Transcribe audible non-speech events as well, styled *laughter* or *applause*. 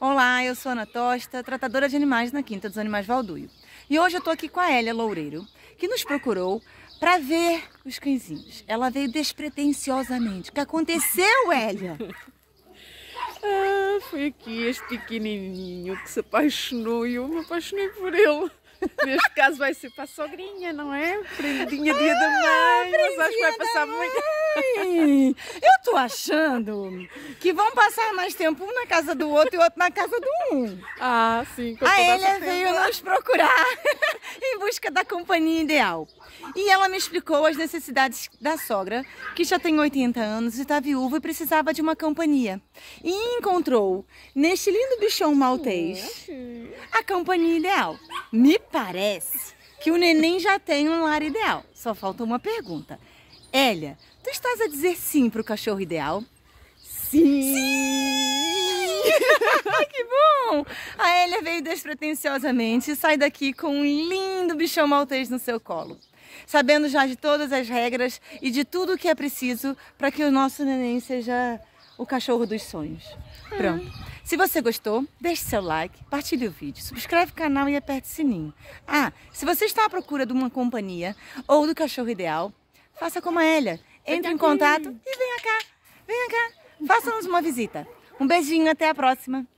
Olá, eu sou Ana Tosta, tratadora de animais na Quinta dos Animais Valduio. E hoje eu estou aqui com a Elia Loureiro, que nos procurou para ver os cãezinhos. Ela veio despretensiosamente. O que aconteceu, Elia? *laughs* ah, foi aqui este pequenininho que se apaixonou e eu me apaixonei por ele. Neste caso vai ser para a sogrinha, não é? Prendinha dia ah, da mãe, mas acho que vai passar muito eu tô achando que vão passar mais tempo um na casa do outro e outro na casa do um. Ah, sim. A Elia veio nos procurar *laughs* em busca da companhia ideal. E ela me explicou as necessidades da sogra, que já tem 80 anos e está viúva e precisava de uma companhia. E encontrou, neste lindo bichão maltês, a companhia ideal. Me parece que o neném já tem um lar ideal. Só falta uma pergunta. Elia, tu estás a dizer sim para o cachorro ideal? Sim! Sim! *laughs* que bom! A Elia veio despretensiosamente e sai daqui com um lindo bichão maltês no seu colo. Sabendo já de todas as regras e de tudo o que é preciso para que o nosso neném seja o cachorro dos sonhos. Ah. Pronto. Se você gostou, deixe seu like, partilhe o vídeo, subscreve o canal e aperte o sininho. Ah, se você está à procura de uma companhia ou do cachorro ideal, faça como a Elia. Entre em contato e venha cá. Venha cá. Faça-nos uma visita. Um beijinho, até a próxima.